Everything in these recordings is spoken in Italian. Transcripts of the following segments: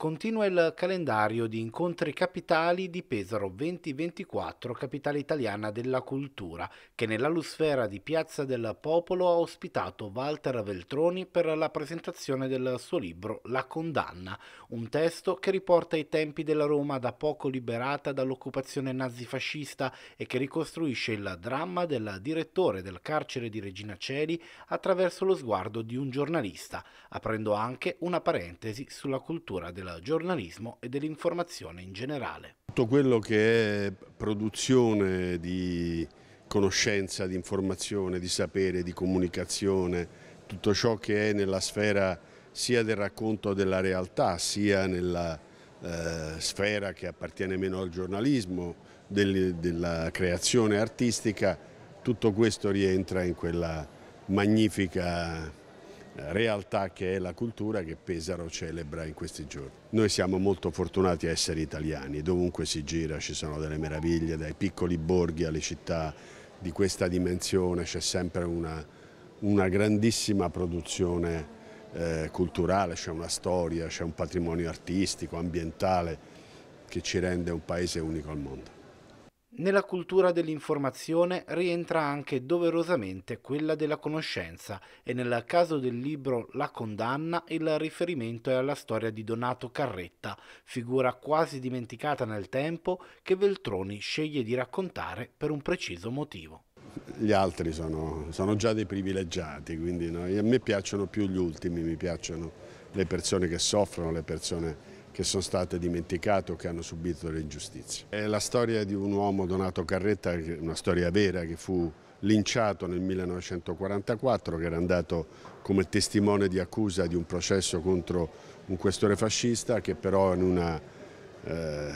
Continua il calendario di incontri capitali di Pesaro 2024, capitale italiana della cultura, che nell'alusfera di Piazza del Popolo ha ospitato Walter Veltroni per la presentazione del suo libro La condanna, un testo che riporta i tempi della Roma da poco liberata dall'occupazione nazifascista e che ricostruisce il dramma del direttore del carcere di Regina Celi attraverso lo sguardo di un giornalista, aprendo anche una parentesi sulla cultura della giornalismo e dell'informazione in generale. Tutto quello che è produzione di conoscenza, di informazione, di sapere, di comunicazione, tutto ciò che è nella sfera sia del racconto della realtà, sia nella eh, sfera che appartiene meno al giornalismo, del, della creazione artistica, tutto questo rientra in quella magnifica realtà che è la cultura che Pesaro celebra in questi giorni. Noi siamo molto fortunati a essere italiani, dovunque si gira ci sono delle meraviglie, dai piccoli borghi alle città di questa dimensione c'è sempre una, una, grandissima produzione eh, culturale, c'è una storia, c'è un patrimonio artistico, ambientale che ci rende un paese unico al mondo. Nella cultura dell'informazione rientra anche doverosamente quella della conoscenza e nel caso del libro La condanna il riferimento è alla storia di Donato Carretta, figura quasi dimenticata nel tempo che Veltroni sceglie di raccontare per un preciso motivo. Gli altri sono, sono già dei privilegiati, quindi no? a me piacciono più gli ultimi, mi piacciono le persone che soffrono, le persone che sono state dimenticate o che hanno subito le ingiustizie. È la storia di un uomo, Donato Carretta, una storia vera, che fu linciato nel 1944, che era andato come testimone di accusa di un processo contro un questore fascista, che però in, una, eh,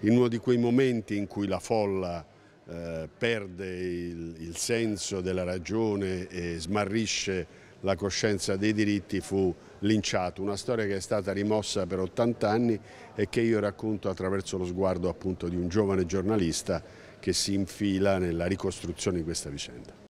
in uno di quei momenti in cui la folla eh, perde il, il senso della ragione e smarrisce la coscienza dei diritti fu linciato, una storia che è stata rimossa per 80 anni e che io racconto attraverso lo sguardo appunto di un giovane giornalista che si infila nella ricostruzione di questa vicenda.